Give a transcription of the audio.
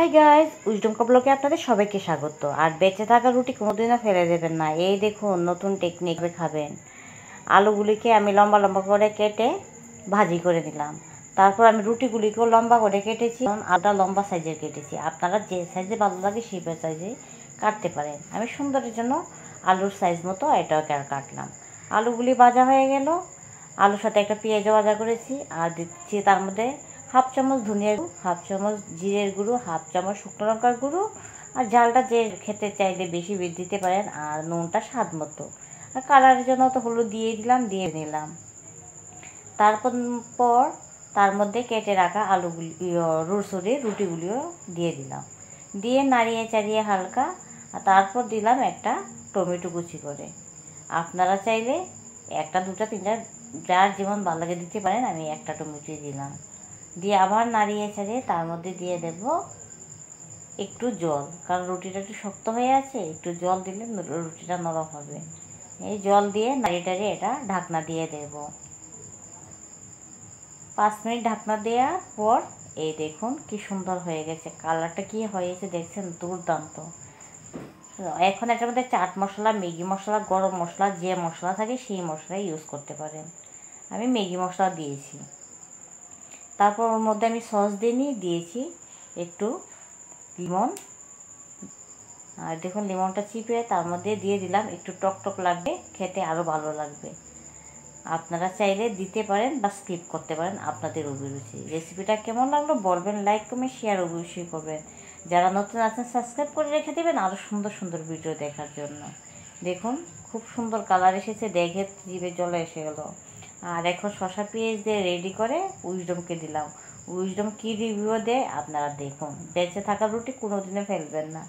hi guys wisdom কাপলকে আপনাদের সবাইকে স্বাগত আর বেঁচে থাকা রুটি কোনোদিনও ফেলে দেবেন না এই দেখুন নতুন টেকনিক খাবেন আলুগুলিকে আমি লম্বা লম্বা করে কেটে ভাজি করে নিলাম তারপর আমি রুটিগুলিকেও লম্বা করে কেটেছি আটা লম্বা সাইজের কেটেছি আপনারা যে সাইজে ভালো লাগে সেই সাইজে কাটতে পারেন আমি সুন্দরের জন্য আলুর সাইজ মতো এটাও কাটলাম আলুগুলি ভাজা হয়ে গেল আলুর সাথে একটা পেঁয়াজও ভাজা করেছি আর দিচ্ছি তার মধ্যে হাফ চামচ ধনিয়ার গুঁড়ো হাফ চামচ জিরের গুঁড়ো হাফ চামচ শুকনো লঙ্কার গুঁড়ো আর জালটা যে খেতে চাইলে বেশি দিতে পারেন আর নুনটা স্বাদ মতো আর কালারের জন্য তো হলুদ দিয়ে দিলাম দিয়ে নিলাম তারপর পর তার মধ্যে কেটে রাখা আলুগুলি সরি রুটিগুলিও দিয়ে দিলাম দিয়ে নাড়িয়ে চাড়িয়ে হালকা আর তারপর দিলাম একটা টমেটো কুচি করে আপনারা চাইলে একটা দুটা তিনটা যার যেমন ভালো লাগে দিতে পারেন আমি একটা টমেটো দিলাম দিয়ে আবার নাড়িয়ে ছাড়িয়ে তার মধ্যে দিয়ে দেব একটু জল কারণ রুটিটা একটু শক্ত হয়ে আছে একটু জল দিলে রুটিটা নরম হবে এই জল দিয়ে নাড়িয়ে টাড়িয়ে এটা ঢাকনা দিয়ে দেব পাঁচ মিনিট ঢাকনা দেওয়ার পর এই দেখুন কি সুন্দর হয়ে গেছে কালারটা কি হয়েছে দেখছেন দুর্দান্ত এখন এটার মধ্যে চাট মশলা ম্যাগি মশলা গরম মশলা যে মশলা থাকে সেই মশলাই ইউজ করতে পারেন আমি ম্যাগি মশলা দিয়েছি তারপর ওর মধ্যে আমি সস দিয়ে দিয়েছি একটু লিমন আর দেখুন লিমনটা চিপে তার মধ্যে দিয়ে দিলাম একটু টক টক লাগবে খেতে আরও ভালো লাগবে আপনারা চাইলে দিতে পারেন বা স্কিপ করতে পারেন আপনাদের অভিরুচি রেসিপিটা কেমন লাগলো বলবেন লাইক কমে শেয়ার অভিরুচি করবেন যারা নতুন আছেন সাবস্ক্রাইব করে রেখে দেবেন আরও সুন্দর সুন্দর ভিডিও দেখার জন্য দেখুন খুব সুন্দর কালার এসেছে দেখে জিভে জলে এসে গেলো আর এখন শশা পেঁয়াজ দিয়ে রেডি করে উইজডমকে দিলাম উইজডম কী রিভিউ দেয় আপনারা দেখুন বেঁচে থাকা রুটি কোনো দিনে ফেলবেন না